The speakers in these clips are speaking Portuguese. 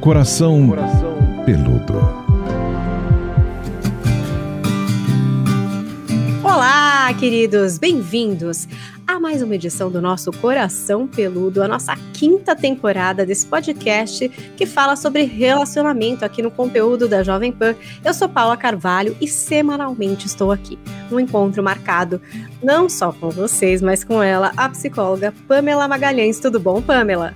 Coração, Coração Peludo. Olá, queridos, bem-vindos a mais uma edição do nosso Coração Peludo, a nossa quinta temporada desse podcast que fala sobre relacionamento aqui no conteúdo da Jovem Pan. Eu sou Paula Carvalho e semanalmente estou aqui num encontro marcado não só com vocês, mas com ela, a psicóloga Pamela Magalhães. Tudo bom, Pamela?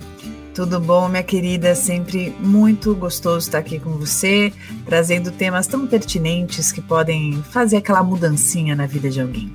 Tudo bom, minha querida? sempre muito gostoso estar aqui com você, trazendo temas tão pertinentes que podem fazer aquela mudancinha na vida de alguém.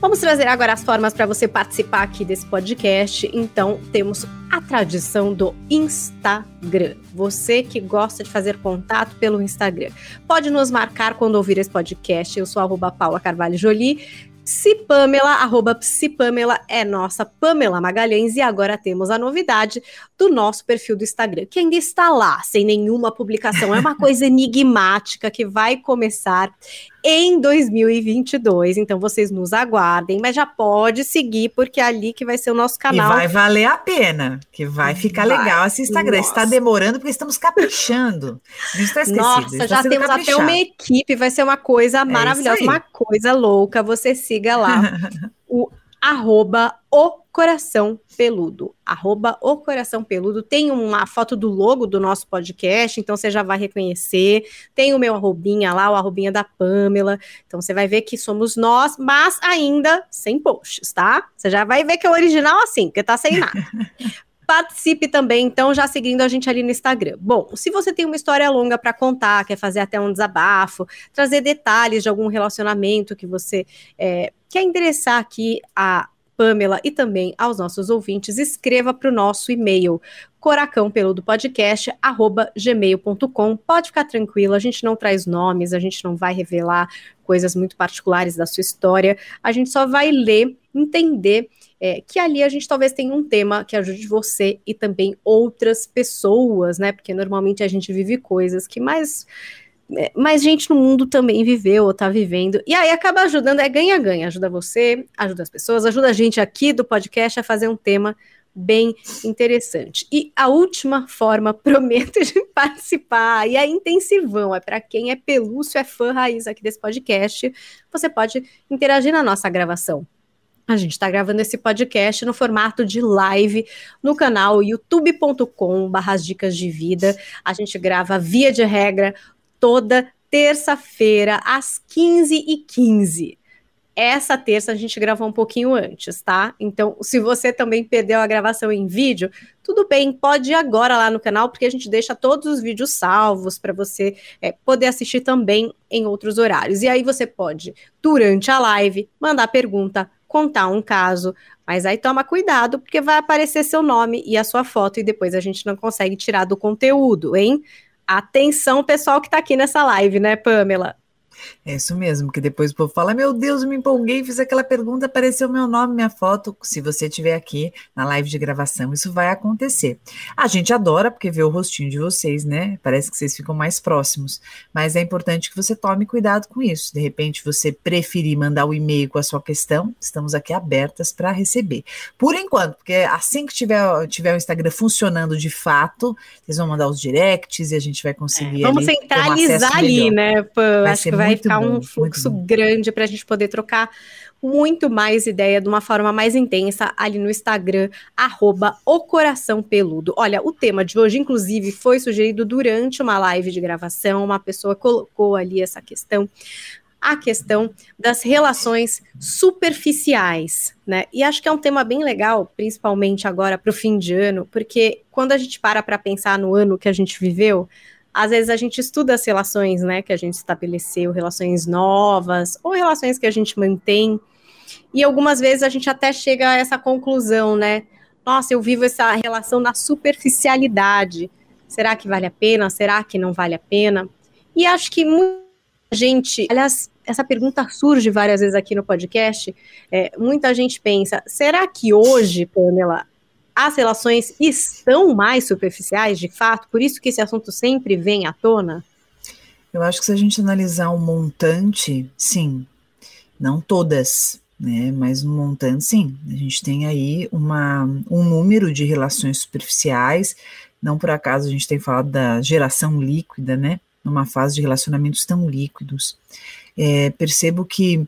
Vamos trazer agora as formas para você participar aqui desse podcast. Então, temos a tradição do Instagram. Você que gosta de fazer contato pelo Instagram. Pode nos marcar quando ouvir esse podcast. Eu sou arroba Paula Carvalho Jolie Cipamela, arroba Cipamela é nossa Pamela Magalhães e agora temos a novidade do nosso perfil do Instagram, que ainda está lá, sem nenhuma publicação. É uma coisa enigmática que vai começar em 2022. Então vocês nos aguardem, mas já pode seguir, porque é ali que vai ser o nosso canal. E vai valer a pena, que vai ficar vai. legal esse Instagram. Está demorando, porque estamos caprichando. está Nossa, está já temos caprichado. até uma equipe, vai ser uma coisa é maravilhosa, é uma coisa louca. Você siga lá. o arroba o Coração Peludo. Arroba o Coração Peludo. Tem uma foto do logo do nosso podcast, então você já vai reconhecer. Tem o meu arrobinha lá, o arrobinha da Pamela. Então você vai ver que somos nós, mas ainda sem posts, tá? Você já vai ver que é o original assim, porque tá sem nada. Participe também, então, já seguindo a gente ali no Instagram. Bom, se você tem uma história longa para contar, quer fazer até um desabafo, trazer detalhes de algum relacionamento que você é, quer endereçar aqui a Pamela e também aos nossos ouvintes, escreva para o nosso e-mail coracãopeludopodcast@gmail.com. Pode ficar tranquila, a gente não traz nomes, a gente não vai revelar coisas muito particulares da sua história, a gente só vai ler, entender é, que ali a gente talvez tenha um tema que ajude você e também outras pessoas, né? Porque normalmente a gente vive coisas que mais é, mais gente no mundo também viveu ou está vivendo. E aí acaba ajudando, é ganha-ganha. Ajuda você, ajuda as pessoas, ajuda a gente aqui do podcast a fazer um tema bem interessante. E a última forma, prometo, de participar, e é intensivão, é para quem é pelúcio, é fã raiz aqui desse podcast, você pode interagir na nossa gravação a gente está gravando esse podcast no formato de live no canal youtube.com barras dicas de vida. A gente grava via de regra toda terça-feira às 15h15. Essa terça a gente gravou um pouquinho antes, tá? Então, se você também perdeu a gravação em vídeo, tudo bem, pode ir agora lá no canal, porque a gente deixa todos os vídeos salvos para você é, poder assistir também em outros horários. E aí você pode, durante a live, mandar pergunta contar um caso, mas aí toma cuidado, porque vai aparecer seu nome e a sua foto, e depois a gente não consegue tirar do conteúdo, hein? Atenção, pessoal que está aqui nessa live, né, Pamela? É isso mesmo, que depois o povo fala: Meu Deus, me empolguei, fiz aquela pergunta, apareceu meu nome, minha foto. Se você estiver aqui na live de gravação, isso vai acontecer. A gente adora, porque vê o rostinho de vocês, né? Parece que vocês ficam mais próximos. Mas é importante que você tome cuidado com isso. De repente, você preferir mandar o um e-mail com a sua questão, estamos aqui abertas para receber. Por enquanto, porque assim que tiver, tiver o Instagram funcionando de fato, vocês vão mandar os directs e a gente vai conseguir. É, vamos ali, centralizar um ali, melhor. né? Pô, vai acho que vai vai ficar bom, um fluxo grande para a gente poder trocar muito mais ideia de uma forma mais intensa ali no Instagram, arroba o coração peludo. Olha, o tema de hoje, inclusive, foi sugerido durante uma live de gravação, uma pessoa colocou ali essa questão a questão das relações superficiais, né? E acho que é um tema bem legal, principalmente agora para o fim de ano, porque quando a gente para para pensar no ano que a gente viveu, às vezes a gente estuda as relações, né, que a gente estabeleceu, relações novas ou relações que a gente mantém. E algumas vezes a gente até chega a essa conclusão, né? Nossa, eu vivo essa relação na superficialidade. Será que vale a pena? Será que não vale a pena? E acho que muita gente, aliás, essa pergunta surge várias vezes aqui no podcast. É, muita gente pensa: será que hoje, Pamela, as relações estão mais superficiais de fato? Por isso que esse assunto sempre vem à tona? Eu acho que se a gente analisar um montante, sim, não todas, né? Mas um montante, sim. A gente tem aí uma, um número de relações superficiais. Não por acaso a gente tem falado da geração líquida, né? Numa fase de relacionamentos tão líquidos. É, percebo que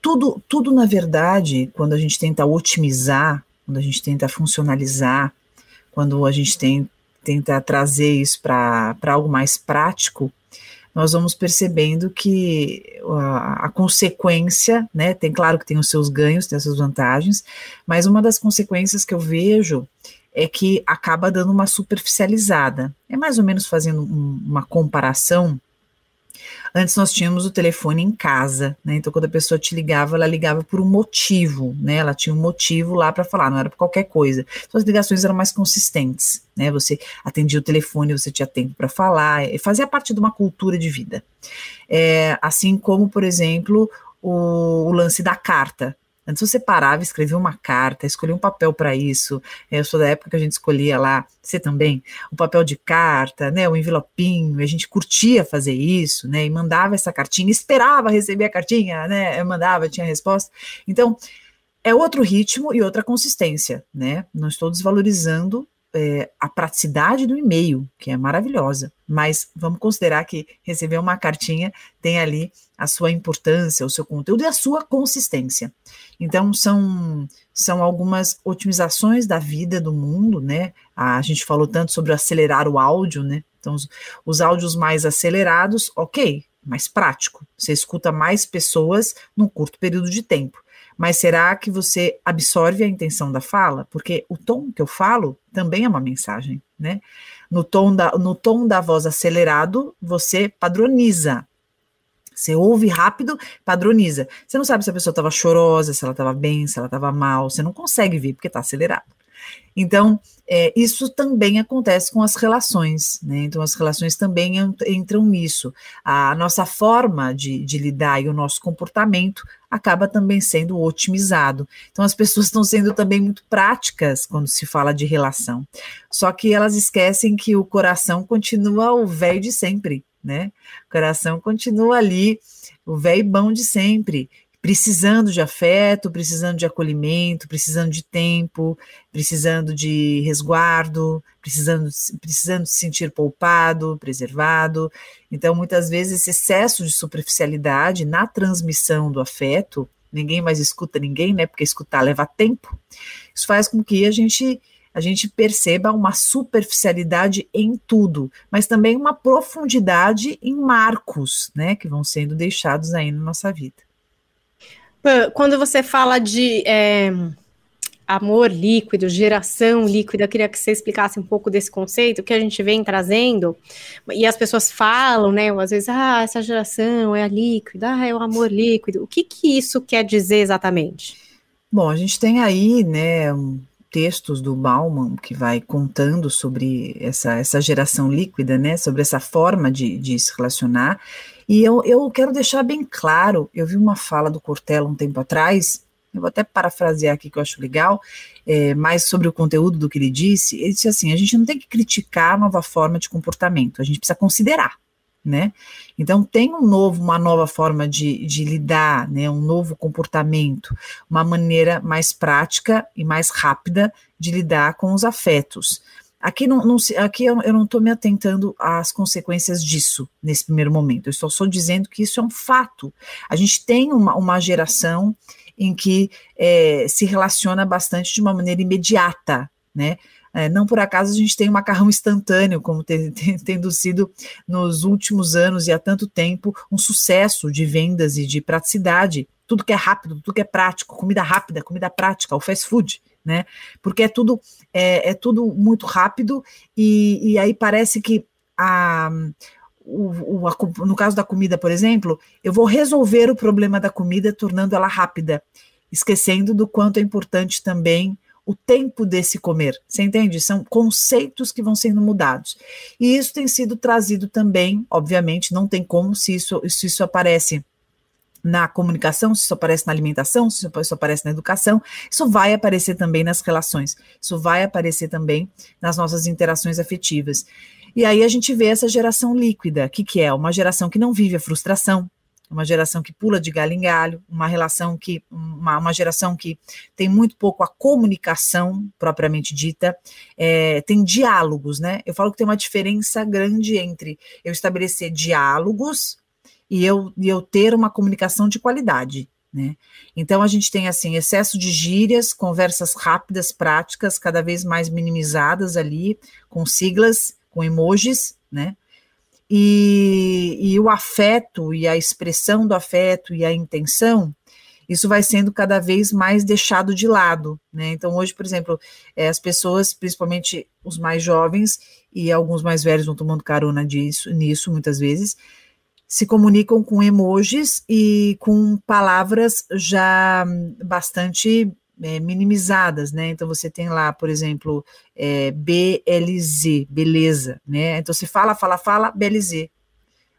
tudo, tudo, na verdade, quando a gente tenta otimizar quando a gente tenta funcionalizar, quando a gente tem, tenta trazer isso para algo mais prático, nós vamos percebendo que a, a, consequência, né, tem claro que tem os seus ganhos, tem as suas vantagens, mas uma das consequências que eu vejo é que acaba dando uma superficializada. É mais ou menos fazendo um, uma comparação Antes nós tínhamos o telefone em casa, né? Então quando a pessoa te ligava, ela ligava por um motivo, né? Ela tinha um motivo lá para falar, não era por qualquer coisa. Então as ligações eram mais consistentes, né? Você atendia o telefone, você tinha tempo para falar, é, fazia parte de uma cultura de vida. É, assim como, por exemplo, o, o lance da carta, Antes você parava, escrevia uma carta, escolhia um papel para isso. É, eu sou da época que a gente escolhia lá, você também, o papel de carta, né, o envelopinho, a gente curtia fazer isso, né, e mandava essa cartinha, esperava receber a cartinha, né, eu mandava, tinha resposta. Então, é outro ritmo e outra consistência, né? Não estou desvalorizando é, a praticidade do e-mail, que é maravilhosa, mas vamos considerar que receber uma cartinha tem ali a sua importância, o seu conteúdo e a sua consistência. Então, são, são algumas otimizações da vida, do mundo, né? A, gente falou tanto sobre acelerar o áudio, né? Então, os, os áudios mais acelerados, ok, mais prático. Você escuta mais pessoas num curto período de tempo. Mas será que você absorve a intenção da fala? Porque o tom que eu falo também é uma mensagem, né? no tom da, no tom da voz acelerado, você padroniza. Você ouve rápido, padroniza. Você não sabe se a pessoa estava chorosa, se ela estava bem, se ela estava mal. Você não consegue ver porque está acelerado. Então, é, isso também acontece com as relações, né? Então, as relações também entram nisso. A, nossa forma de, de, lidar e o nosso comportamento acaba também sendo otimizado. Então, as pessoas estão sendo também muito práticas quando se fala de relação. Só que elas esquecem que o coração continua o velho de sempre, né? O coração continua ali, o velho bom de sempre precisando de afeto, precisando de acolhimento, precisando de tempo, precisando de resguardo, precisando, precisando se sentir poupado, preservado. Então, muitas vezes, esse excesso de superficialidade na transmissão do afeto, ninguém mais escuta ninguém, né? Porque escutar leva tempo. Isso faz com que a gente a gente perceba uma superficialidade em tudo, mas também uma profundidade em marcos, né, que vão sendo deixados aí na nossa vida. Quando você fala de é, amor líquido, geração líquida, eu queria que você explicasse um pouco desse conceito que a gente vem trazendo, e as pessoas falam, né? Às vezes, ah, essa geração é a líquida, ah, é o amor líquido. O que, que isso quer dizer exatamente? Bom, a gente tem aí, né, um textos do Bauman que vai contando sobre essa, essa geração líquida, né, sobre essa forma de, de se relacionar e eu, eu quero deixar bem claro, eu vi uma fala do Cortella um tempo atrás, eu vou até parafrasear aqui que eu acho legal, é, mais sobre o conteúdo do que ele disse, ele disse assim, a gente não tem que criticar a nova forma de comportamento, a gente precisa considerar, né? Então tem um novo, uma nova forma de, de lidar, né? um novo comportamento, uma maneira mais prática e mais rápida de lidar com os afetos. Aqui, não, não aqui eu, eu não estou me atentando às consequências disso nesse primeiro momento. Eu estou só dizendo que isso é um fato. A gente tem uma, uma geração em que é, se relaciona bastante de uma maneira imediata, né? É, não por acaso a gente tem um macarrão instantâneo, como te, te, tendo sido nos últimos anos e há tanto tempo um sucesso de vendas e de praticidade. Tudo que é rápido, tudo que é prático, comida rápida, comida prática, o fast food né? Porque é tudo é, é tudo muito rápido e, e aí parece que a, o, a, no caso da comida, por exemplo, eu vou resolver o problema da comida tornando ela rápida, esquecendo do quanto é importante também o tempo desse comer. Você entende? São conceitos que vão sendo mudados. E isso tem sido trazido também, obviamente, não tem como se isso, se isso aparece na comunicação, se isso aparece na alimentação, se isso aparece na educação, isso vai aparecer também nas relações, isso vai aparecer também nas nossas interações afetivas. E aí a gente vê essa geração líquida, que que é? Uma geração que não vive a frustração, uma geração que pula de galho em galho, uma relação que uma, uma geração que tem muito pouco a comunicação propriamente dita, é, tem diálogos, né? Eu falo que tem uma diferença grande entre eu estabelecer diálogos e eu, e eu ter uma comunicação de qualidade. Né? Então a gente tem assim excesso de gírias, conversas rápidas, práticas, cada vez mais minimizadas ali, com siglas, com emojis, né? E, e o afeto e a expressão do afeto e a intenção, isso vai sendo cada vez mais deixado de lado, né? Então hoje, por exemplo, é, as pessoas, principalmente os mais jovens e alguns mais velhos, vão tomando carona disso, nisso muitas vezes se comunicam com emojis e com palavras já bastante é, minimizadas, né? Então você tem lá, por exemplo, é, BLZ, beleza, né? Então se fala, fala, fala, BLZ.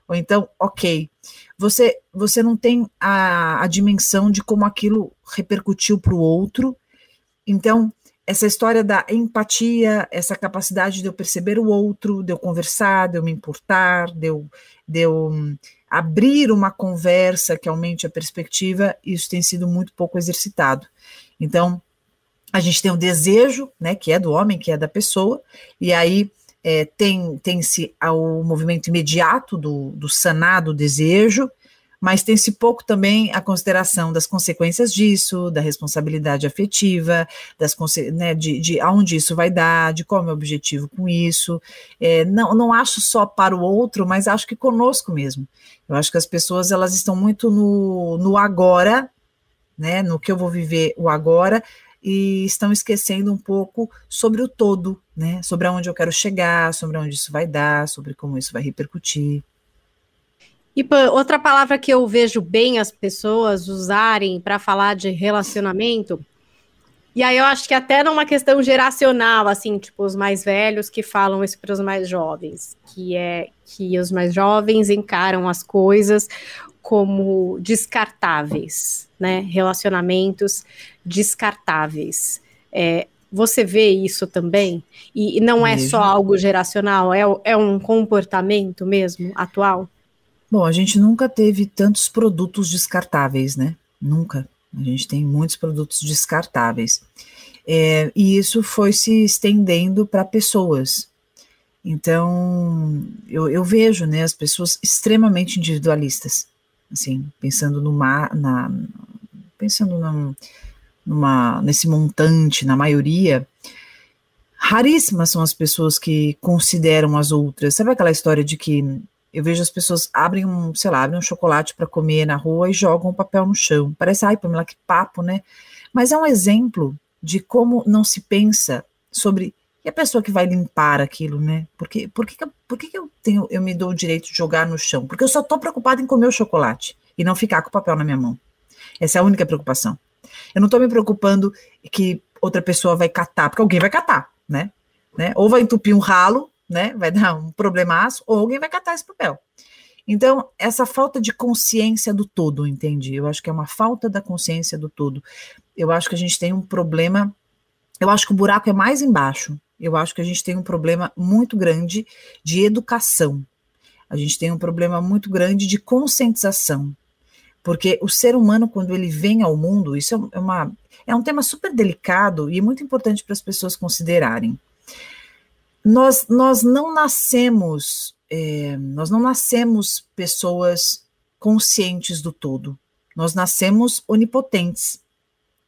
Ou então, ok. Você, você não tem a, a dimensão de como aquilo repercutiu para o outro. Então, essa história da empatia, essa capacidade de eu perceber o outro, de eu conversar, de eu me importar, de eu, de eu hum, abrir uma conversa que aumente a perspectiva, isso tem sido muito pouco exercitado. Então, a gente tem o desejo, né, que é do homem, que é da pessoa, e aí é, tem, tem-se o movimento imediato do, do sanar do desejo, mas tem-se pouco também a consideração das consequências disso, da responsabilidade afetiva, das né, de, de aonde isso vai dar, de qual é o meu objetivo com isso. É, não, não acho só para o outro, mas acho que conosco mesmo. Eu acho que as pessoas elas estão muito no, no agora, né, no que eu vou viver o agora, e estão esquecendo um pouco sobre o todo, né? Sobre aonde eu quero chegar, sobre onde isso vai dar, sobre como isso vai repercutir. E outra palavra que eu vejo bem as pessoas usarem para falar de relacionamento, e aí eu acho que até numa questão geracional, assim, tipo os mais velhos que falam isso para os mais jovens, que é que os mais jovens encaram as coisas como descartáveis, né? Relacionamentos descartáveis. É, você vê isso também? E, e não é mesmo. só algo geracional, é, é um comportamento mesmo atual? Bom, a gente nunca teve tantos produtos descartáveis, né? Nunca. A gente tem muitos produtos descartáveis. É, e isso foi se estendendo para pessoas. Então, eu, eu, vejo né, as pessoas extremamente individualistas, assim, pensando numa, na, pensando num, numa, nesse montante, na maioria, raríssimas são as pessoas que consideram as outras. Sabe aquela história de que eu vejo as pessoas abrem um, sei lá, abrem um chocolate para comer na rua e jogam o papel no chão. Parece, ai, Pamela, que papo, né? Mas é um exemplo de como não se pensa sobre e a pessoa que vai limpar aquilo, né? Porque por que, por que, eu tenho eu me dou o direito de jogar no chão? Porque eu só estou preocupada em comer o chocolate e não ficar com o papel na minha mão. Essa é a única preocupação. Eu não estou me preocupando que outra pessoa vai catar, porque alguém vai catar, né? né? Ou vai entupir um ralo né? Vai dar um problemaço, ou alguém vai catar esse papel. Então, essa falta de consciência do todo, entendi. Eu acho que é uma falta da consciência do todo. Eu acho que a gente tem um problema. Eu acho que o buraco é mais embaixo. Eu acho que a gente tem um problema muito grande de educação. A gente tem um problema muito grande de conscientização. Porque o ser humano, quando ele vem ao mundo, isso é, uma, é um tema super delicado e muito importante para as pessoas considerarem nós, nós não nascemos, é, nós não nascemos pessoas conscientes do todo. Nós nascemos onipotentes.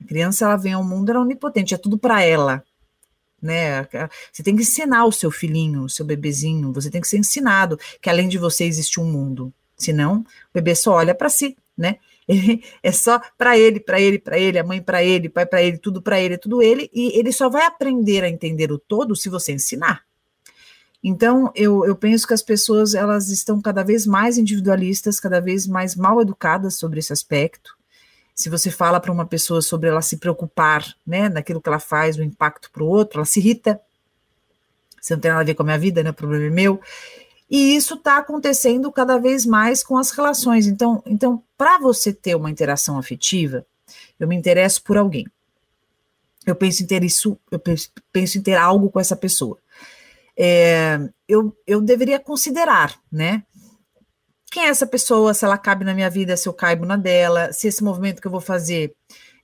A criança ela vem ao mundo, ela é onipotente, é tudo para ela. Né? Você tem que ensinar o seu filhinho, o seu bebezinho, você tem que ser ensinado que além de você existe um mundo. Senão, o bebê só olha para si, né? É só para ele, para ele, para ele, a mãe para ele, pai para ele, tudo para ele, tudo ele, e ele só vai aprender a entender o todo se você ensinar. Então, eu, eu penso que as pessoas elas estão cada vez mais individualistas, cada vez mais mal educadas sobre esse aspecto. Se você fala para uma pessoa sobre ela se preocupar né, naquilo que ela faz, o impacto para o outro, ela se irrita. Você não tem nada a ver com a minha vida, né? O problema é meu. E isso está acontecendo cada vez mais com as relações. Então, então para você ter uma interação afetiva, eu me interesso por alguém. Eu penso em ter isso, eu penso em ter algo com essa pessoa é, eu, eu deveria considerar, né? Quem é essa pessoa, se ela cabe na minha vida, se eu caibo na dela, se esse movimento que eu vou fazer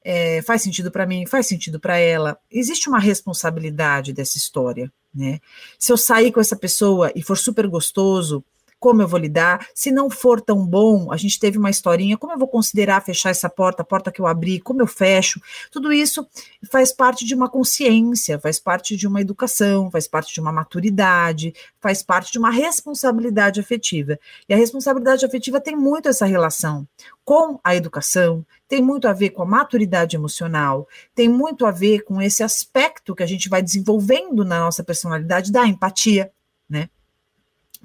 é, faz sentido para mim, faz sentido para ela. Existe uma responsabilidade dessa história, né? Se eu sair com essa pessoa e for super gostoso, como eu vou lidar, se não for tão bom, a gente teve uma historinha, como eu vou considerar fechar essa porta, a porta que eu abri, como eu fecho, tudo isso faz parte de uma consciência, faz parte de uma educação, faz parte de uma maturidade, faz parte de uma responsabilidade afetiva. E a responsabilidade afetiva tem muito essa relação com a educação, tem muito a ver com a maturidade emocional, tem muito a ver com esse aspecto que a gente vai desenvolvendo na nossa personalidade da empatia, né?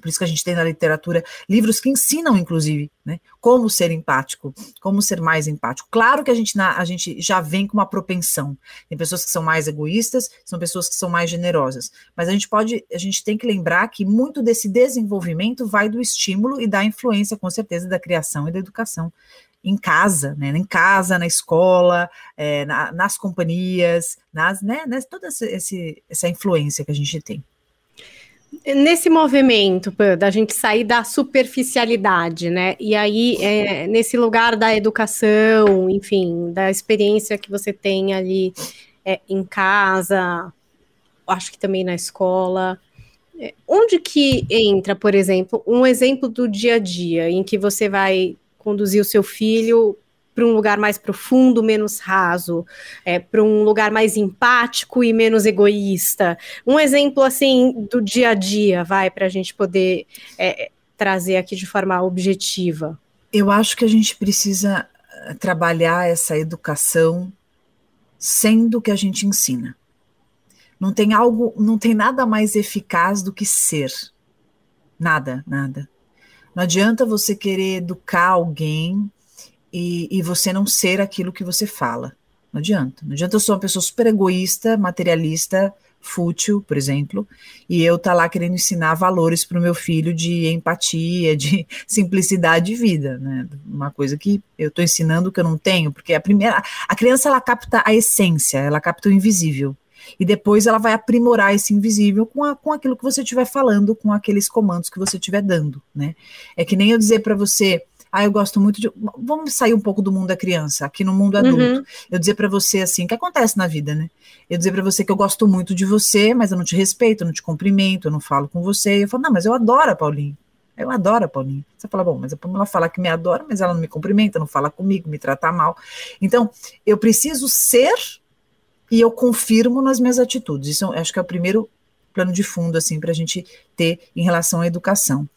Por isso que a gente tem na literatura livros que ensinam, inclusive, né, como ser empático, como ser mais empático. Claro que a gente, na, a gente já vem com uma propensão. Tem pessoas que são mais egoístas, são pessoas que são mais generosas. Mas a gente pode, a gente tem que lembrar que muito desse desenvolvimento vai do estímulo e da influência, com certeza, da criação e da educação em casa, né? Em casa, na escola, é, na, nas companhias, nas, né? Nessa, né, toda essa, essa influência que a gente tem. Nesse movimento da gente sair da superficialidade, né? E aí, é, nesse lugar da educação, enfim, da experiência que você tem ali é, em casa, acho que também na escola, é, onde que entra, por exemplo, um exemplo do dia a dia em que você vai conduzir o seu filho para um lugar mais profundo, menos raso, é, para um lugar mais empático e menos egoísta. Um exemplo assim do dia a dia, vai, para a gente poder é, trazer aqui de forma objetiva. Eu acho que a gente precisa eh, trabalhar essa educação sendo que a gente ensina. Não tem algo, não tem nada mais eficaz do que ser. Nada, nada. Não adianta você querer educar alguém e, e você não ser aquilo que você fala. Não adianta. Não adianta eu ser uma pessoa super egoísta, materialista, fútil, por exemplo, e eu tá lá querendo ensinar valores para o meu filho de empatia, de simplicidade de vida, né? Uma coisa que eu estou ensinando que eu não tenho, porque a primeira, a criança ela capta a essência, ela capta o invisível. E depois ela vai aprimorar esse invisível com, a, com aquilo que você estiver falando, com aqueles comandos que você estiver dando, né? É que nem eu dizer para você, ah, eu gosto muito de. Vamos sair um pouco do mundo da criança, aqui no mundo adulto. Uhum. Eu dizer para você assim, que acontece na vida, né? Eu dizer para você que eu gosto muito de você, mas eu não te respeito, eu não te cumprimento, eu não falo com você. Eu falo, não, mas eu adoro a Paulinha. Eu adoro a Paulinha. Você fala, bom, mas a ela fala que me adora, mas ela não me cumprimenta, não fala comigo, me trata mal. Então, eu preciso ser e eu confirmo nas minhas atitudes. Isso acho que é o primeiro plano de fundo, assim, para a gente ter em relação à educação.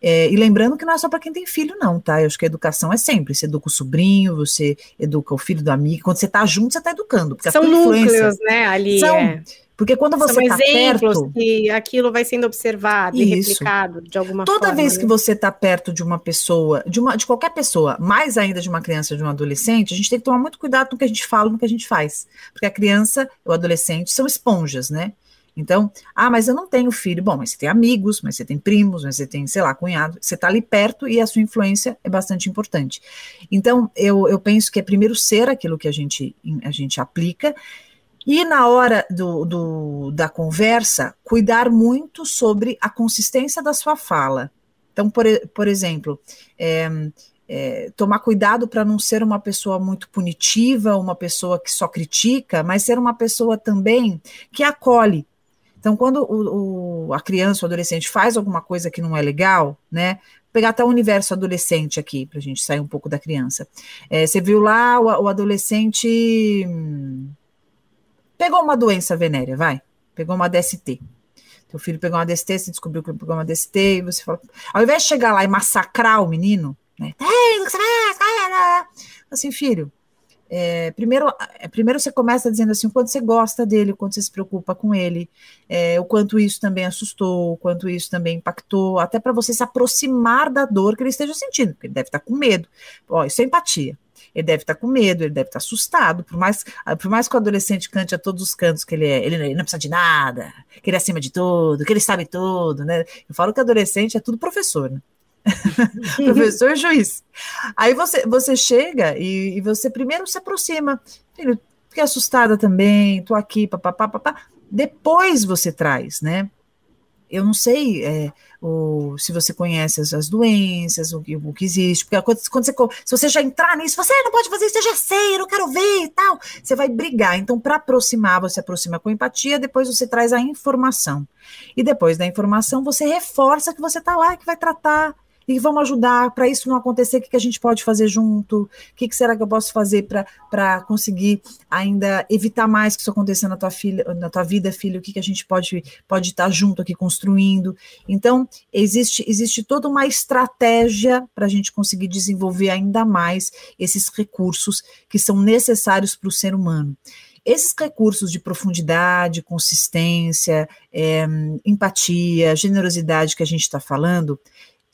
É, e lembrando que não é só para quem tem filho, não, tá? Eu acho que a educação é sempre. Você educa o sobrinho, você educa o filho do amigo. Quando você está junto, você está educando. Porque são núcleos, né, ali. É. São, é. Porque quando você está perto... que aquilo vai sendo observado isso. e replicado de alguma Toda forma. Toda vez né? que você está perto de uma pessoa, de, uma, de qualquer pessoa, mais ainda de uma criança, de um adolescente, a gente tem que tomar muito cuidado no que a gente fala, no que a gente faz. Porque a criança e o adolescente são esponjas, né? Então, ah, mas eu não tenho filho. Bom, mas você tem amigos, mas você tem primos, mas você tem, sei lá, cunhado. Você está ali perto e a sua influência é bastante importante. Então, eu, eu penso que é primeiro ser aquilo que a gente, a gente aplica. E na hora do, do, da conversa, cuidar muito sobre a consistência da sua fala. Então, por, por exemplo, é, é, tomar cuidado para não ser uma pessoa muito punitiva, uma pessoa que só critica, mas ser uma pessoa também que acolhe, então, quando o, o, a criança ou adolescente faz alguma coisa que não é legal, né? Vou pegar até o universo adolescente aqui, para a gente sair um pouco da criança. É, você viu lá o, o adolescente hum, pegou uma doença venérea, vai, pegou uma DST. Teu filho pegou uma DST, você descobriu que ele pegou uma DST, e você fala, ao invés de chegar lá e massacrar o menino, né? Assim, filho, é, primeiro, é, primeiro você começa dizendo assim, o quanto você gosta dele, o quanto você se preocupa com ele, é, o quanto isso também assustou, o quanto isso também impactou, até para você se aproximar da dor que ele esteja sentindo, porque ele deve estar tá com medo. Ó, isso é empatia. Ele deve estar tá com medo, ele deve estar tá assustado, por mais, ah, por mais que o adolescente cante a todos os cantos que ele é, ele, ele não precisa de nada, que ele é acima de tudo, que ele sabe tudo, né? Eu falo que adolescente é tudo professor, né? professor juiz. Aí você, você chega e, e você primeiro se aproxima. Filho, fiquei assustada também, tô aqui, papapá, papá. Depois você traz, né? eu não sei é, o, se você conhece as, as doenças, o, o, que existe, porque quando, quando, você, se você já entrar nisso, você ah, não pode fazer isso, eu já sei, eu não quero ver e tal, você vai brigar. Então, para aproximar, você aproxima com empatia, depois você traz a informação. E depois da informação, você reforça que você está lá, que vai tratar, e vamos ajudar para isso não acontecer, o que, que a gente pode fazer junto, o que, que será que eu posso fazer para conseguir ainda evitar mais que isso aconteça na tua, filha, na tua vida, filho, o que, que a gente pode pode estar tá junto aqui construindo. Então, existe, existe toda uma estratégia para a gente conseguir desenvolver ainda mais esses recursos que são necessários para o ser humano. Esses recursos de profundidade, consistência, é, empatia, generosidade que a gente está falando,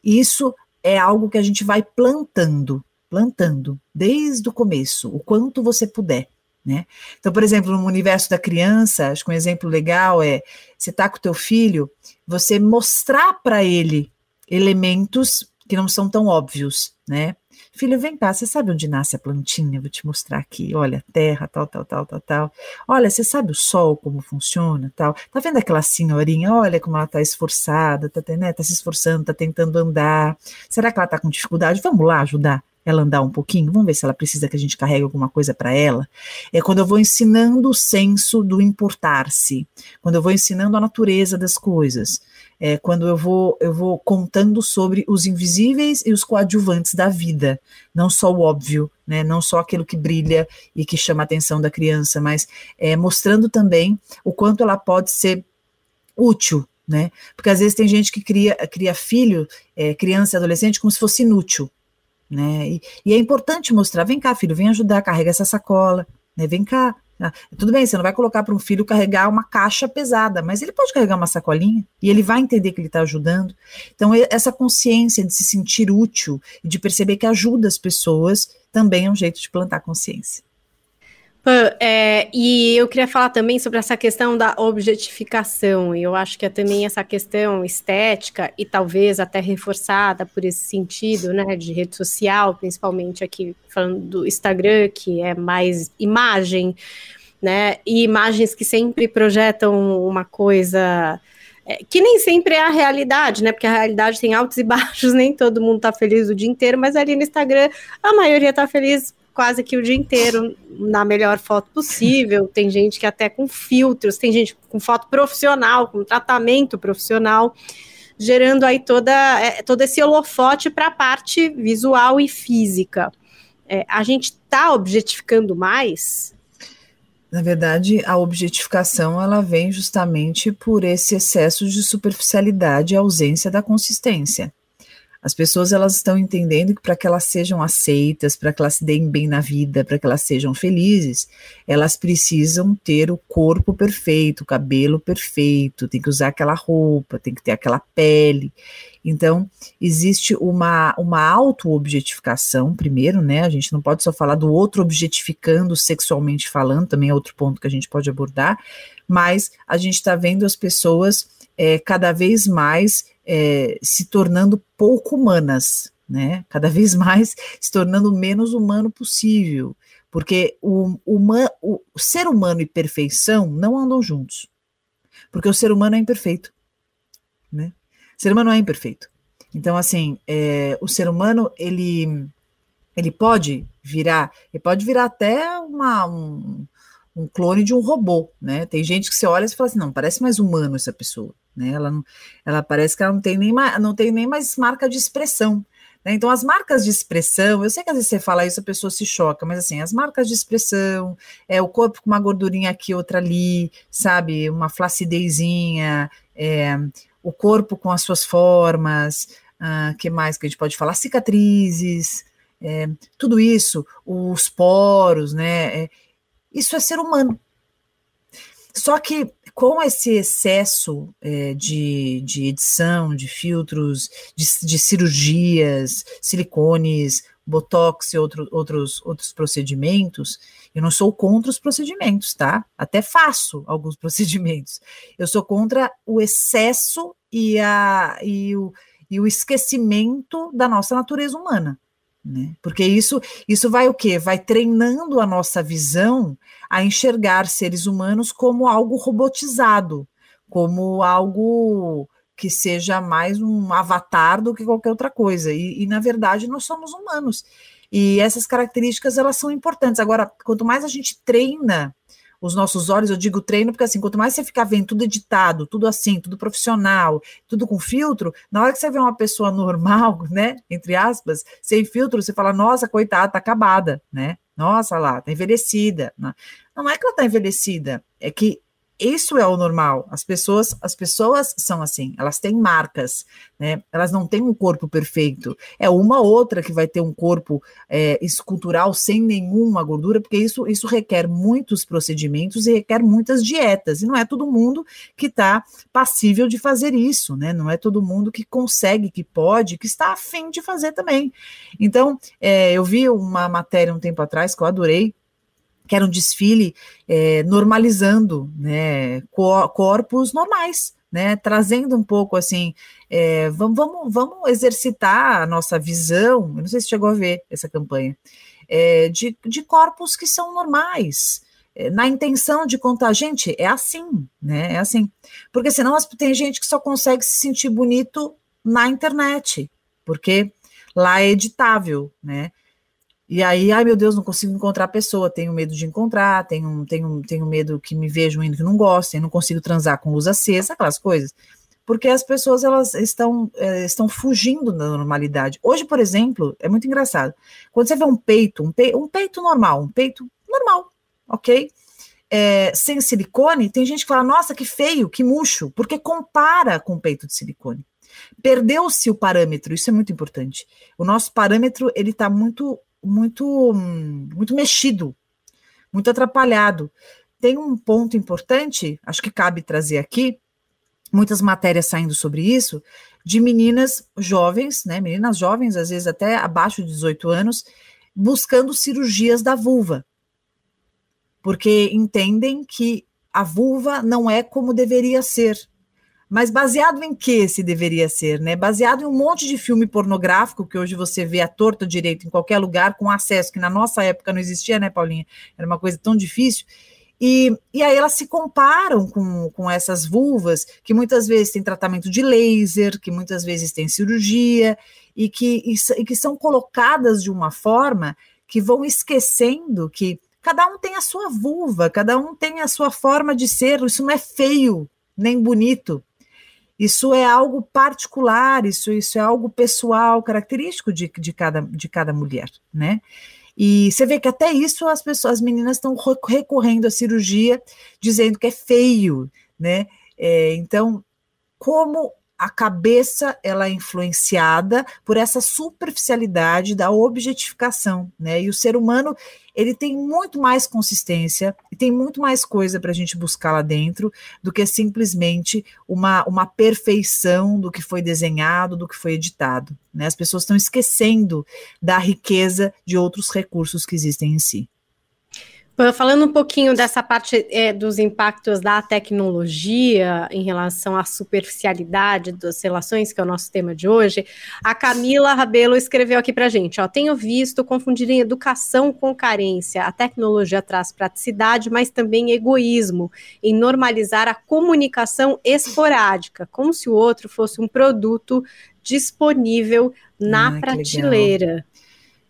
isso é algo que a gente vai plantando, plantando desde o começo, o quanto você puder. Né? Então, por exemplo, no universo da criança, acho que um exemplo legal é você tá com o teu filho, você mostrar para ele elementos que não são tão óbvios, né? Filho, vem cá, você sabe onde nasce a plantinha? Vou te mostrar aqui. Olha, terra, tal, tal, tal, tal, tal. Olha, você sabe o sol, como funciona, tal. Tá vendo aquela senhorinha? Olha como ela tá esforçada, tá, né, tá se esforçando, tá tentando andar. Será que ela tá com dificuldade? Vamos lá ajudar ela andar um pouquinho, vamos ver se ela precisa que a gente carregue alguma coisa para ela. É quando eu vou ensinando o senso do importar-se, quando eu vou ensinando a natureza das coisas, é quando eu vou eu vou contando sobre os invisíveis e os coadjuvantes da vida, não só o óbvio, né, não só aquilo que brilha e que chama a atenção da criança, mas é, mostrando também o quanto ela pode ser útil né? Porque às vezes tem gente que cria, cria filho, é, criança e adolescente como se fosse inútil. Né? E, e é importante mostrar: vem cá, filho, vem ajudar, carrega essa sacola, né? vem cá. Ah, tudo bem, você não vai colocar para um filho carregar uma caixa pesada, mas ele pode carregar uma sacolinha e ele vai entender que ele está ajudando. Então, essa consciência de se sentir útil e de perceber que ajuda as pessoas também é um jeito de plantar consciência. É, e eu queria falar também sobre essa questão da objetificação. Eu acho que é também essa questão estética e talvez até reforçada por esse sentido, né, de rede social, principalmente aqui falando do Instagram, que é mais imagem, né, e imagens que sempre projetam uma coisa é, que nem sempre é a realidade, né? Porque a realidade tem altos e baixos, nem todo mundo tá feliz o dia inteiro, mas ali no Instagram a maioria tá feliz quase que o dia inteiro na melhor foto possível. Tem gente que até com filtros, tem gente com foto profissional, com tratamento profissional, gerando aí toda, é, todo esse holofote para a parte visual e física. É, a gente está objetificando mais? Na verdade, a objetificação ela vem justamente por esse excesso de superficialidade e ausência da consistência. As pessoas elas estão entendendo que para que elas sejam aceitas, para que elas se deem bem na vida, para que elas sejam felizes, elas precisam ter o corpo perfeito, o cabelo perfeito, tem que usar aquela roupa, tem que ter aquela pele. Então, existe uma, uma auto-objetificação, primeiro, né? A gente não pode só falar do outro objetificando sexualmente falando, também é outro ponto que a gente pode abordar, mas a gente está vendo as pessoas é, cada vez mais é, se tornando pouco humanas, né? Cada vez mais se tornando menos humano possível, porque o, o ser humano e perfeição não andam juntos, porque o ser humano é imperfeito, né? O ser humano é imperfeito. Então, assim, é, o ser humano ele ele pode virar, ele pode virar até uma um, um clone de um robô, né? Tem gente que você olha e fala assim, não, parece mais humano essa pessoa, né? Ela, não, ela parece que ela não tem, nem não tem nem mais marca de expressão, né? Então, as marcas de expressão, eu sei que às vezes você fala isso, a pessoa se choca, mas assim, as marcas de expressão, é o corpo com uma gordurinha aqui, outra ali, sabe? Uma flacidezinha, é, o corpo com as suas formas, ah, que mais que a gente pode falar? Cicatrizes, é, tudo isso, os poros, né? É, isso é ser humano. Só que com esse excesso é, de, de edição, de filtros, de, de cirurgias, silicones, botox e outro, outros, outros procedimentos, eu não sou contra os procedimentos, tá? Até faço alguns procedimentos. Eu sou contra o excesso e, a, e, o, e o esquecimento da nossa natureza humana. Né? Porque isso, isso vai o quê? Vai treinando a nossa visão a enxergar seres humanos como algo robotizado, como algo que seja mais um avatar do que qualquer outra coisa. E, e na verdade, nós somos humanos. E essas características elas são importantes. Agora, quanto mais a gente treina os nossos olhos, eu digo treino, porque assim, quanto mais você ficar vendo tudo editado, tudo assim, tudo profissional, tudo com filtro, na hora que você vê uma pessoa normal, né, entre aspas, sem filtro, você fala, nossa, coitada, tá acabada, né? Nossa lá, tá envelhecida. Né? Não é que ela tá envelhecida, é que isso é o normal. As pessoas, as pessoas são assim, elas têm marcas, né? Elas não têm um corpo perfeito. É uma outra que vai ter um corpo é, escultural sem nenhuma gordura, porque isso, isso requer muitos procedimentos e requer muitas dietas. E não é todo mundo que está passível de fazer isso, né? Não é todo mundo que consegue, que pode, que está afim de fazer também. Então, é, eu vi uma matéria um tempo atrás que eu adorei que era um desfile é, normalizando né, cor, corpos normais, né, trazendo um pouco assim, é, vamos, vamos, vamos exercitar a nossa visão, eu não sei se chegou a ver essa campanha, é, de, de corpos que são normais, é, na intenção de contar, gente, é assim, né, é assim, porque senão tem gente que só consegue se sentir bonito na internet, porque lá é editável, né, e aí, ai meu Deus, não consigo encontrar a pessoa, tenho medo de encontrar, tenho, tenho, tenho medo que me vejam indo que não gostem, não consigo transar com luz acesa, aquelas coisas. Porque as pessoas elas estão, eh, estão fugindo da normalidade. Hoje, por exemplo, é muito engraçado. Quando você vê um peito, um, pe, um peito normal, um peito normal, ok? É, sem silicone, tem gente que fala, nossa, que feio, que murcho, porque compara com o peito de silicone. Perdeu-se o parâmetro, isso é muito importante. O nosso parâmetro ele está muito muito, muito mexido, muito atrapalhado. Tem um ponto importante, acho que cabe trazer aqui, muitas matérias saindo sobre isso, de meninas jovens, né, meninas jovens, às vezes até abaixo de 18 anos, buscando cirurgias da vulva, porque entendem que a vulva não é como deveria ser, mas baseado em que se deveria ser, né? Baseado em um monte de filme pornográfico que hoje você vê à torta direito em qualquer lugar, com acesso que na nossa época não existia, né, Paulinha? Era uma coisa tão difícil. E, e aí elas se comparam com, com essas vulvas, que muitas vezes têm tratamento de laser, que muitas vezes têm cirurgia, e que, e, e que são colocadas de uma forma que vão esquecendo que cada um tem a sua vulva, cada um tem a sua forma de ser, isso não é feio nem bonito. Isso é algo particular, isso, isso é algo pessoal, característico de, de, cada, de cada mulher, né? E você vê que até isso as pessoas, as meninas estão recorrendo à cirurgia, dizendo que é feio, né? É, então, como a cabeça ela é influenciada por essa superficialidade da objetificação, né? E o ser humano ele tem muito mais consistência e tem muito mais coisa para a gente buscar lá dentro do que simplesmente uma, uma perfeição do que foi desenhado, do que foi editado. Né? As pessoas estão esquecendo da riqueza de outros recursos que existem em si. Falando um pouquinho dessa parte é, dos impactos da tecnologia em relação à superficialidade das relações, que é o nosso tema de hoje, a Camila Rabelo escreveu aqui para gente: ó, tenho visto confundirem educação com carência. A tecnologia traz praticidade, mas também egoísmo em normalizar a comunicação esporádica, como se o outro fosse um produto disponível na prateleira.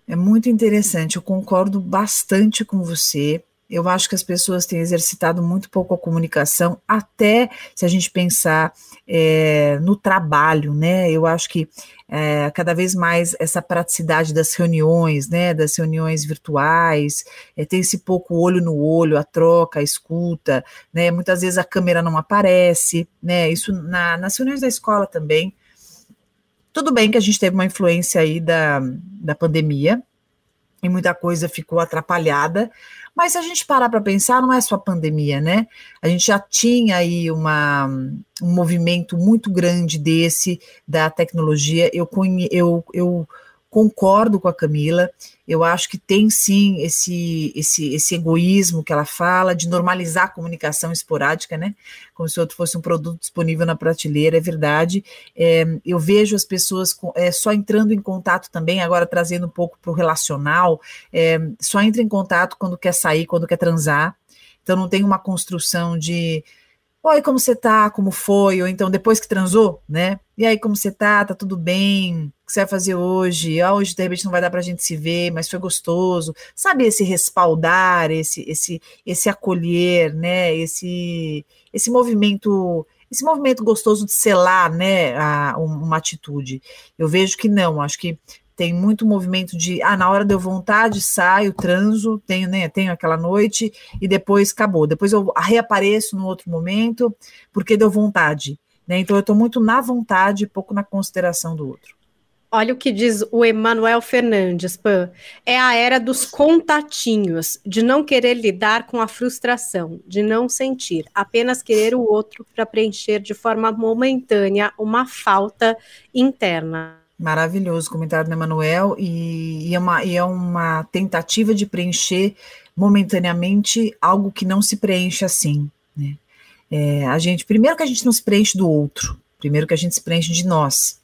É muito interessante, eu concordo bastante com você. Eu acho que as pessoas têm exercitado muito pouco a comunicação, até se a gente pensar é, no trabalho, né? Eu acho que é, cada vez mais essa praticidade das reuniões, né? Das reuniões virtuais, é, eh, tem esse pouco olho no olho, a troca, a escuta, né? Muitas vezes a câmera não aparece, né? Isso na, nas reuniões da escola também. Tudo bem que a gente teve uma influência aí da, da pandemia e muita coisa ficou atrapalhada, mas se a gente parar para pensar, não é só a pandemia, né? A gente já tinha aí uma, um movimento muito grande desse da tecnologia. Eu, eu, eu concordo com a Camila. Eu acho que tem sim esse, esse, esse egoísmo que ela fala de normalizar a comunicação esporádica, né? Como se outro fosse um produto disponível na prateleira, é verdade. É, eu vejo as pessoas com, é, só entrando em contato também, agora trazendo um pouco para o relacional, é, só entra em contato quando quer sair, quando quer transar. Então não tem uma construção de Oi, como você tá? Como foi? Ou então, depois que transou, né? E aí, como você tá? Tá tudo bem? O que você vai fazer hoje? Ah, hoje, de repente, não vai dar pra gente se ver, mas foi gostoso. Sabe, esse respaldar, esse esse esse acolher, né? Esse, esse movimento esse movimento gostoso de selar né, a, uma atitude. Eu vejo que não, acho que tem muito movimento de, ah, na hora deu vontade, saio, transo, tenho, né, tenho aquela noite e depois acabou. Depois eu reapareço no outro momento porque deu vontade. Né? Então eu estou muito na vontade e pouco na consideração do outro. Olha o que diz o Emanuel Fernandes, Pan. É a era dos contatinhos, de não querer lidar com a frustração, de não sentir, apenas querer o outro para preencher de forma momentânea uma falta interna. Maravilhoso comentário do Emanuel, e, e, é uma, e é uma tentativa de preencher momentaneamente algo que não se preenche assim. Né? É, a gente, primeiro que a gente não se preenche do outro, primeiro que a gente se preenche de nós.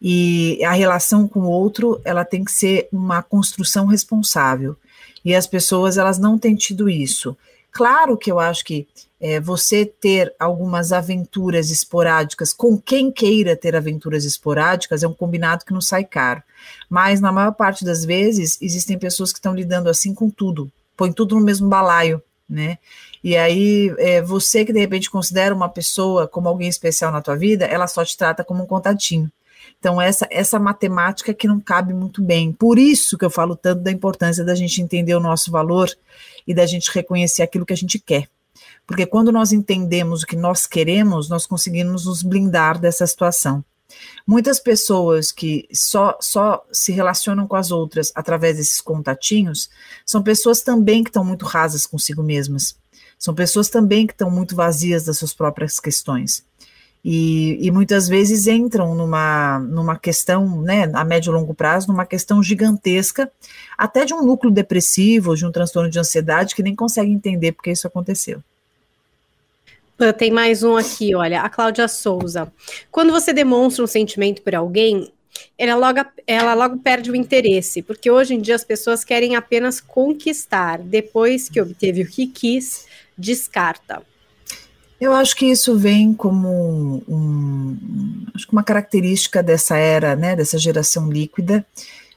E a relação com o outro, ela tem que ser uma construção responsável. E as pessoas, elas não têm tido isso. Claro que eu acho que é, você ter algumas aventuras esporádicas com quem queira ter aventuras esporádicas é um combinado que não sai caro. Mas na maior parte das vezes existem pessoas que estão lidando assim com tudo, põem tudo no mesmo balaio, né? E aí, é, você que de repente considera uma pessoa como alguém especial na tua vida, ela só te trata como um contatinho. Então, essa, essa matemática que não cabe muito bem. Por isso que eu falo tanto da importância da gente entender o nosso valor e da gente reconhecer aquilo que a gente quer. Porque quando nós entendemos o que nós queremos, nós conseguimos nos blindar dessa situação. Muitas pessoas que só, só se relacionam com as outras através desses contatinhos são pessoas também que estão muito rasas consigo mesmas. São pessoas também que estão muito vazias das suas próprias questões. E, e, muitas vezes entram numa, numa questão, né, a médio e longo prazo, numa questão gigantesca, até de um núcleo depressivo, de um transtorno de ansiedade, que nem consegue entender porque isso aconteceu. Tem mais um aqui, olha, a Cláudia Souza. Quando você demonstra um sentimento por alguém, ela logo, ela logo perde o interesse, porque hoje em dia as pessoas querem apenas conquistar, depois que obteve o que quis, descarta. Eu acho que isso vem como um, um, acho que uma característica dessa era, né, dessa geração líquida,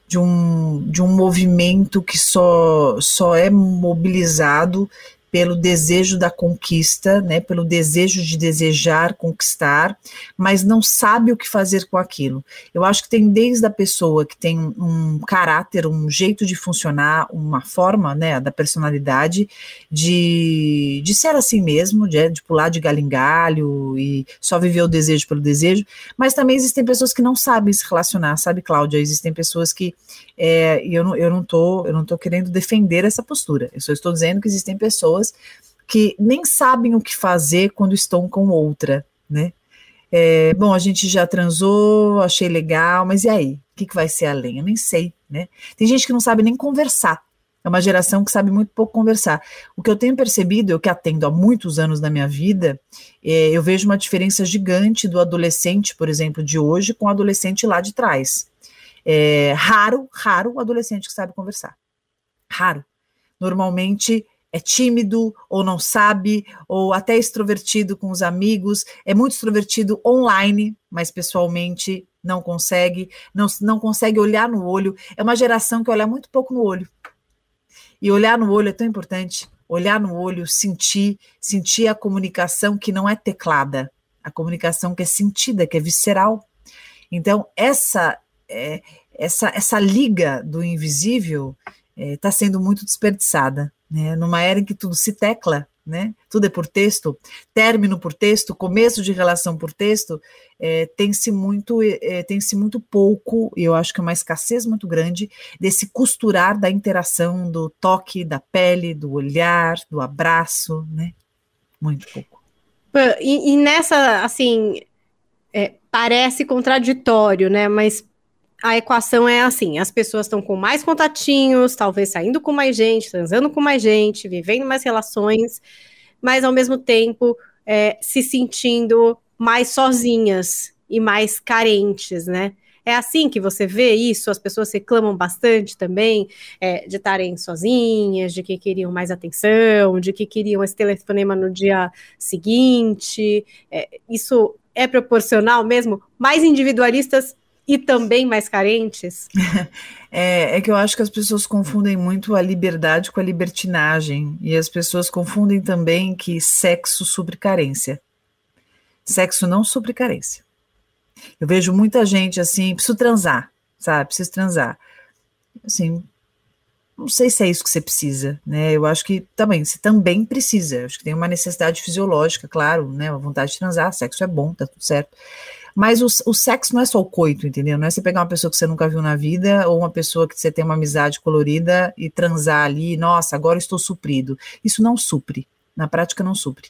de um, de um movimento que só, só é mobilizado pelo desejo da conquista, né, pelo desejo de desejar conquistar, mas não sabe o que fazer com aquilo. Eu acho que tem desde a pessoa que tem um caráter, um jeito de funcionar, uma forma, né, da personalidade de, de ser assim mesmo, de, de pular de galho em galho e só viver o desejo pelo desejo, mas também existem pessoas que não sabem se relacionar, sabe, Cláudia? Existem pessoas que, é, eu, não, eu, não tô, eu não tô querendo defender essa postura, eu só estou dizendo que existem pessoas pessoas que nem sabem o que fazer quando estão com outra, né? É, bom, a gente já transou, achei legal, mas e aí? O que, que vai ser além? Eu nem sei, né? Tem gente que não sabe nem conversar. É uma geração que sabe muito pouco conversar. O que eu tenho percebido, eu que atendo há muitos anos na minha vida, é, eu vejo uma diferença gigante do adolescente, por exemplo, de hoje, com o adolescente lá de trás. É raro, raro o adolescente que sabe conversar. Raro. Normalmente é tímido ou não sabe, ou até extrovertido com os amigos, é muito extrovertido online, mas pessoalmente não consegue, não, não consegue olhar no olho. É uma geração que olha muito pouco no olho. E olhar no olho é tão importante. Olhar no olho, sentir, sentir a comunicação que não é teclada, a comunicação que é sentida, que é visceral. Então, essa, é, essa, essa liga do invisível está é, tá sendo muito desperdiçada né? numa era em que tudo se tecla, né? Tudo é por texto, término por texto, começo de relação por texto, é, tem-se muito, é, é, tem-se muito pouco, e eu acho que é uma escassez muito grande desse costurar da interação, do toque, da pele, do olhar, do abraço, né? Muito pouco. E, e nessa, assim, é, parece contraditório, né? Mas a equação é assim: as pessoas estão com mais contatinhos, talvez saindo com mais gente, transando com mais gente, vivendo mais relações, mas ao mesmo tempo é, se sentindo mais sozinhas e mais carentes, né? É assim que você vê isso? As pessoas reclamam bastante também é, de estarem sozinhas, de que queriam mais atenção, de que queriam esse telefonema no dia seguinte. É, isso é proporcional mesmo? Mais individualistas e também mais carentes? É, é, que eu acho que as pessoas confundem muito a liberdade com a libertinagem. E as pessoas confundem também que sexo sobre carência. Sexo não sobre carência. Eu vejo muita gente assim, preciso transar, sabe? Preciso transar. Assim, não sei se é isso que você precisa, né? Eu acho que também, você também precisa. Eu acho que tem uma necessidade fisiológica, claro, né? Uma vontade de transar, sexo é bom, tá tudo certo. Mas o, o sexo não é só o coito, entendeu? Não é você pegar uma pessoa que você nunca viu na vida ou uma pessoa que você tem uma amizade colorida e transar ali, nossa, agora estou suprido. Isso não supre. Na prática não supre.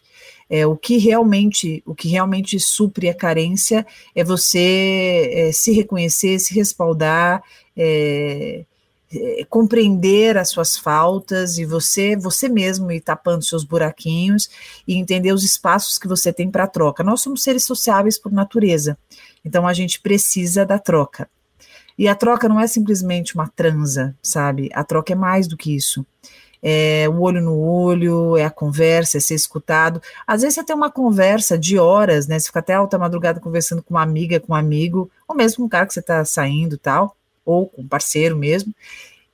É, o que realmente o que realmente supre a carência é você é, se reconhecer, se respaldar, é, eh, compreender as suas faltas e você você mesmo ir tapando seus buraquinhos e entender os espaços que você tem para troca. Nós somos seres sociáveis por natureza, então a gente precisa da troca. E a troca não é simplesmente uma transa, sabe? A troca é mais do que isso. É o olho no olho, é a conversa, é ser escutado. Às vezes você tem uma conversa de horas, né? Você fica até alta madrugada conversando com uma amiga, com um amigo, ou mesmo com um cara que você está saindo tal ou com um parceiro mesmo,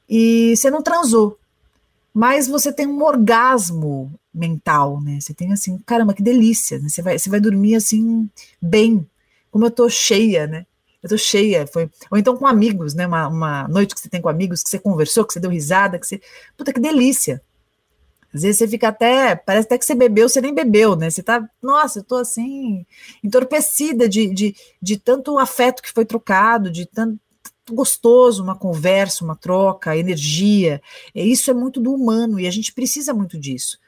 e você não transou, mas você tem um orgasmo mental, né? Você tem assim, caramba, que delícia, né? Você vai, você vai dormir assim, bem, como eu tô cheia, né? Eu tô cheia, foi. Ou então com amigos, né? Uma, uma noite que você tem com amigos, que você conversou, que você deu risada, que você. Puta que delícia! Às vezes você fica até. Parece até que você bebeu, você nem bebeu, né? Você tá. Nossa, eu tô assim. entorpecida de, de, de tanto afeto que foi trocado, de tanto gostoso uma conversa, uma troca, energia. É, isso é muito do humano e a gente precisa muito disso.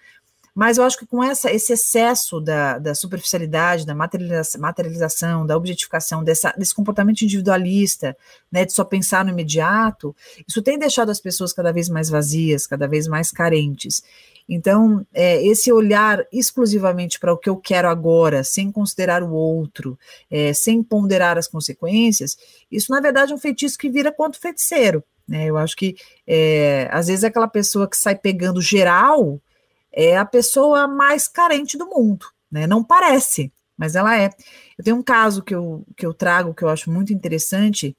Mas eu acho que com essa, esse excesso da, da superficialidade, da materialização, materialização, da objetificação, dessa, desse comportamento individualista, né, de só pensar no imediato, isso tem deixado as pessoas cada vez mais vazias, cada vez mais carentes. Então, é, esse olhar exclusivamente para o que eu quero agora, sem considerar o outro, é, sem ponderar as consequências, isso na verdade é um feitiço que vira quanto feiticeiro. Né? Eu acho que é, às vezes aquela pessoa que sai pegando geral é a pessoa mais carente do mundo. Né? Não parece, mas ela é. Eu tenho um caso que eu, que eu trago que eu acho muito interessante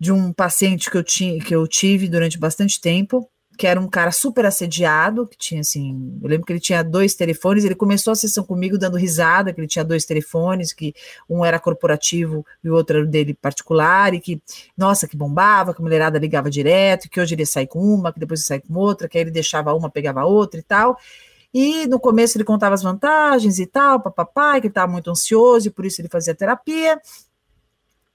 de um paciente que eu, ti, que eu tive durante bastante tempo que era um cara super assediado, que tinha assim, eu lembro que ele tinha dois telefones, ele começou a sessão comigo dando risada, que ele tinha dois telefones, que um era corporativo e o outro era dele particular, e que, nossa, que bombava, que a mulherada ligava direto, que hoje ele ia sair com uma, que depois ia sair com outra, que aí ele deixava uma, pegava outra e tal. E no começo ele contava as vantagens e tal, papai que ele estava muito ansioso e por isso ele fazia terapia.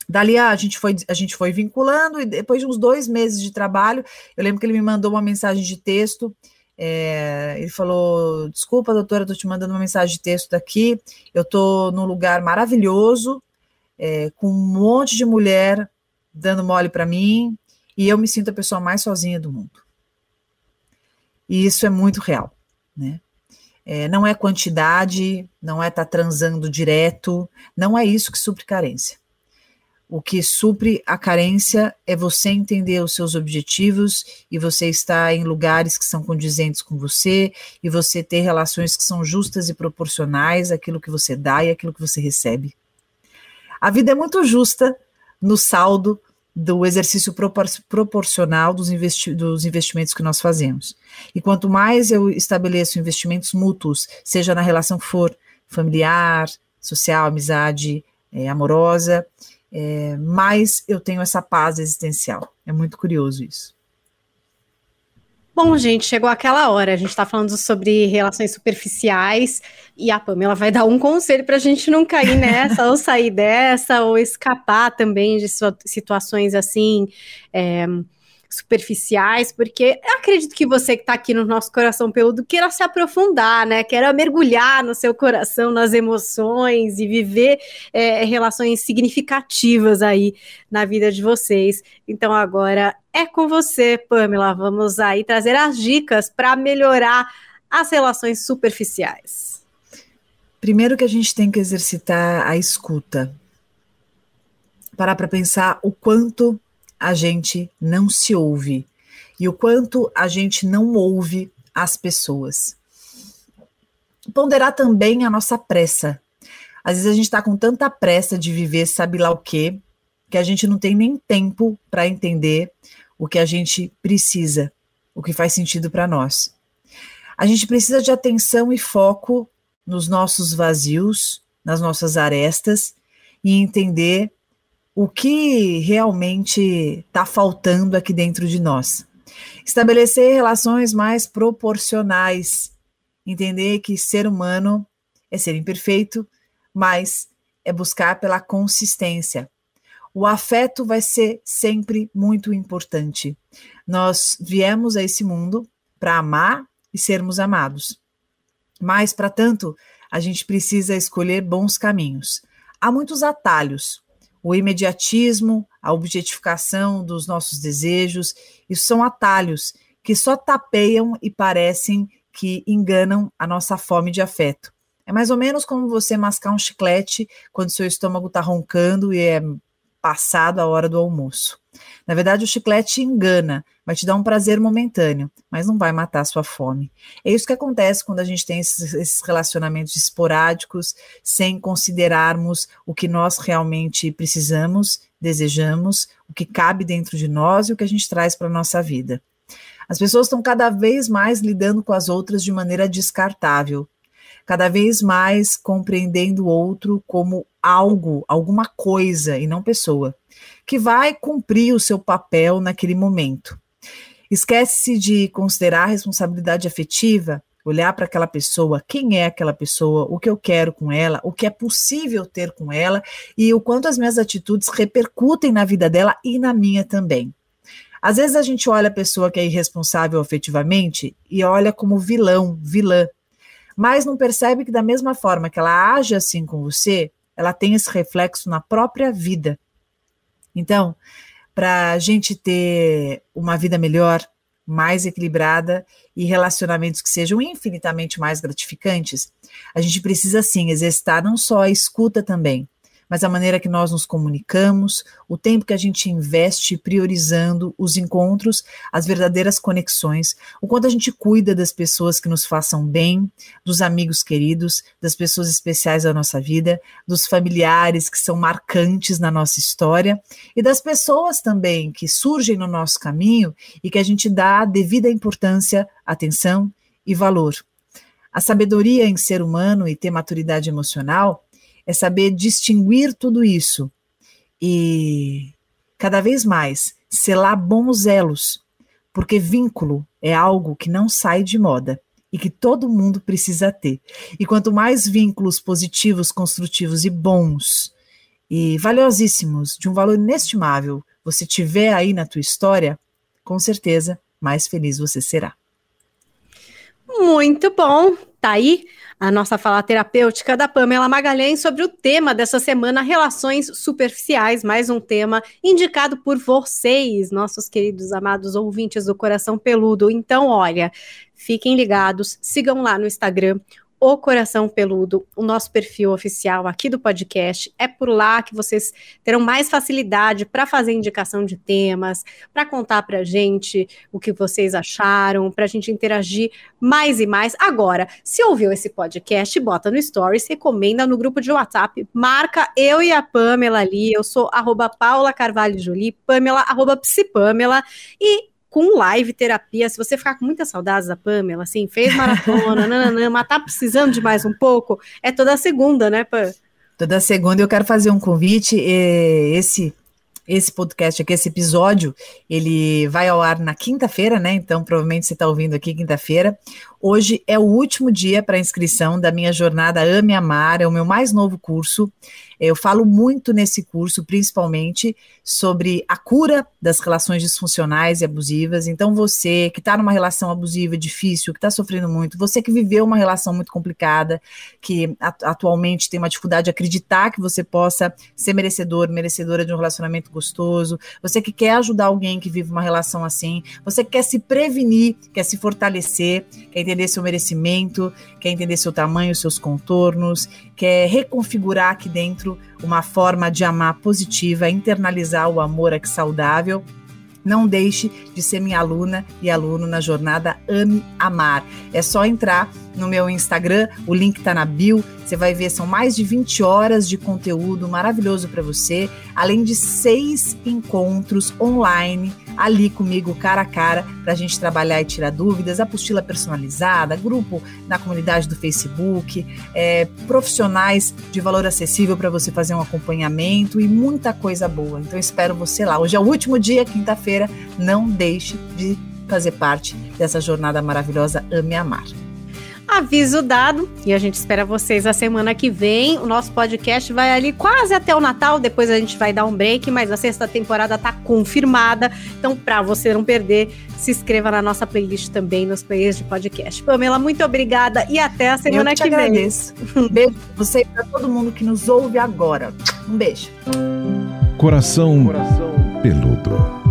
Dali a gente, foi, a gente foi vinculando e depois de uns dois meses de trabalho, eu lembro que ele me mandou uma mensagem de texto. É, ele falou: Desculpa, doutora, estou te mandando uma mensagem de texto daqui. Eu estou num lugar maravilhoso, é, com um monte de mulher dando mole para mim, e eu me sinto a pessoa mais sozinha do mundo. E isso é muito real, né? É, não é quantidade, não é estar tá transando direto, não é isso que supre carência. O que supre a carência é você entender os seus objetivos e você estar em lugares que são condizentes com você e você ter relações que são justas e proporcionais àquilo que você dá e àquilo que você recebe. A vida é muito justa no saldo do exercício proporcional dos, investi dos investimentos que nós fazemos. E quanto mais eu estabeleço investimentos mútuos, seja na relação que for familiar, social, amizade é, amorosa, é, mais eu tenho essa paz existencial. É muito curioso isso. Bom, gente, chegou aquela hora. A gente está falando sobre relações superficiais e a Pamela vai dar um conselho para a gente não cair nessa, ou sair dessa, ou escapar também de situações assim, é, superficiais, porque acredito que você que está aqui no nosso coração peludo queira se aprofundar, né? Queira mergulhar no seu coração, nas emoções e viver é, relações significativas aí na vida de vocês. Então agora é com você, Pamela. Vamos aí trazer as dicas para melhorar as relações superficiais. Primeiro que a gente tem que exercitar a escuta. Parar para pensar o quanto a gente não se ouve e o quanto a gente não ouve as pessoas. Ponderar também a nossa pressa. Às vezes a gente está com tanta pressa de viver, sabe lá o quê, que a gente não tem nem tempo para entender o que a gente precisa, o que faz sentido para nós. A gente precisa de atenção e foco nos nossos vazios, nas nossas arestas e entender o que realmente está faltando aqui dentro de nós. Estabelecer relações mais proporcionais. Entender que ser humano é ser imperfeito, mas é buscar pela consistência. O afeto vai ser sempre muito importante. Nós viemos a esse mundo para amar e sermos amados. Mas, para tanto, a gente precisa escolher bons caminhos. Há muitos atalhos, o imediatismo, a objetificação dos nossos desejos, isso são atalhos que só tapeiam e parecem que enganam a nossa fome de afeto. É mais ou menos como você mascar um chiclete quando seu estômago está roncando e é passado a hora do almoço. Na verdade, o chiclete engana, vai te dar um prazer momentâneo, mas não vai matar a sua fome. É isso que acontece quando a gente tem esses, esses relacionamentos esporádicos, sem considerarmos o que nós realmente precisamos, desejamos, o que cabe dentro de nós e o que a gente traz para a nossa vida. As pessoas estão cada vez mais lidando com as outras de maneira descartável, cada vez mais compreendendo o outro como algo, alguma coisa e não pessoa, que vai cumprir o seu papel naquele momento. Esquece-se de considerar a responsabilidade afetiva, olhar para aquela pessoa, quem é aquela pessoa, o que eu quero com ela, o que é possível ter com ela e o quanto as minhas atitudes repercutem na vida dela e na minha também. Às vezes a gente olha a pessoa que é irresponsável afetivamente e olha como vilão, vilã, mas não percebe que, da mesma forma que ela age assim com você, ela tem esse reflexo na própria vida. Então, para a gente ter uma vida melhor, mais equilibrada e relacionamentos que sejam infinitamente mais gratificantes, a gente precisa sim exercitar não só a escuta também, mas a maneira que nós nos comunicamos, o tempo que a gente investe priorizando os encontros, as verdadeiras conexões, o quanto a gente cuida das pessoas que nos façam bem, dos amigos queridos, das pessoas especiais da nossa vida, dos familiares que são marcantes na nossa história e das pessoas também que surgem no nosso caminho e que a gente dá a devida importância, atenção e valor. A sabedoria em ser humano e ter maturidade emocional é saber distinguir tudo isso e cada vez mais selar bons elos, porque vínculo é algo que não sai de moda e que todo mundo precisa ter. E quanto mais vínculos positivos, construtivos e bons e valiosíssimos, de um valor inestimável, você tiver aí na tua história, com certeza mais feliz você será. Muito bom, tá aí a nossa fala terapêutica da Pamela Magalhães sobre o tema dessa semana, relações superficiais, mais um tema indicado por vocês, nossos queridos amados ouvintes do Coração Peludo. Então, olha, fiquem ligados, sigam lá no Instagram o Coração Peludo, o nosso perfil oficial aqui do podcast. É por lá que vocês terão mais facilidade para fazer indicação de temas, para contar para a gente o que vocês acharam, para a gente interagir mais e mais. Agora, se ouviu esse podcast, bota no Stories, recomenda no grupo de WhatsApp, marca eu e a Pamela ali. Eu sou arroba Paula Carvalho Julie, Pamela, arroba Psipamela. E com live terapia. Se você ficar com muitas saudades da Pamela, assim, fez maratona, nananã, mas tá precisando de mais um pouco, é toda segunda, né, Pam? Toda segunda eu quero fazer um convite. Esse esse podcast aqui, esse episódio, ele vai ao ar na quinta-feira, né? Então, provavelmente você está ouvindo aqui quinta-feira. Hoje é o último dia para inscrição da minha jornada Ame Amar, é o meu mais novo curso. Eu falo muito nesse curso, principalmente sobre a cura das relações disfuncionais e abusivas. Então, você que está numa relação abusiva, difícil, que está sofrendo muito, você que viveu uma relação muito complicada, que atualmente tem uma dificuldade de acreditar que você possa ser merecedor, merecedora de um relacionamento gostoso, você que quer ajudar alguém que vive uma relação assim, você que quer se prevenir, quer se fortalecer, quer entender entender seu merecimento, quer entender seu tamanho, seus contornos, quer reconfigurar aqui dentro uma forma de amar positiva, internalizar o amor aqui saudável. Não deixe de ser minha aluna e aluno na jornada Ame Amar. É só entrar no meu Instagram, o link está na bio. Você vai ver, são mais de 20 horas de conteúdo maravilhoso para você, além de seis encontros online ali comigo, cara a cara, para a gente trabalhar e tirar dúvidas, apostila personalizada, grupo na comunidade do Facebook, é, profissionais de valor acessível para você fazer um acompanhamento e muita coisa boa. Então espero você lá. Hoje é o último dia, quinta-feira, não deixe de fazer parte dessa jornada maravilhosa Ame Amar. Aviso dado, e a gente espera vocês a semana que vem. O nosso podcast vai ali quase até o Natal, depois a gente vai dar um break, mas a sexta temporada tá confirmada. Então, para você não perder, se inscreva na nossa playlist também, nos players de podcast. Pamela, muito obrigada e até a semana Eu que, vem. Um beijo pra você e pra todo mundo que nos ouve agora. Um beijo. Coração, Coração. peludo.